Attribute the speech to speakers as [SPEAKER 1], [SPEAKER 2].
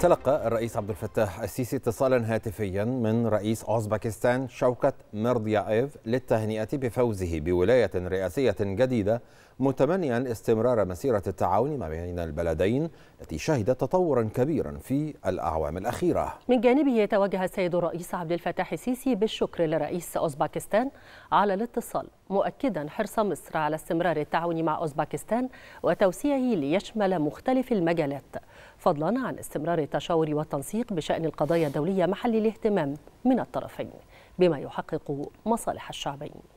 [SPEAKER 1] تلقى الرئيس عبد الفتاح السيسي اتصالا هاتفيا من رئيس اوزباكستان شوكت ميرديايف للتهنئه بفوزه بولايه رئاسيه جديده متمنيا استمرار مسيره التعاون ما بين البلدين التي شهدت تطورا كبيرا في الاعوام الاخيره.
[SPEAKER 2] من جانبه توجه السيد الرئيس عبد الفتاح السيسي بالشكر لرئيس اوزباكستان على الاتصال مؤكدا حرص مصر على استمرار التعاون مع اوزباكستان وتوسيعه ليشمل مختلف المجالات فضلا عن استمرار التشاور والتنسيق بشأن القضايا الدولية محل الاهتمام من الطرفين بما يحقق مصالح الشعبين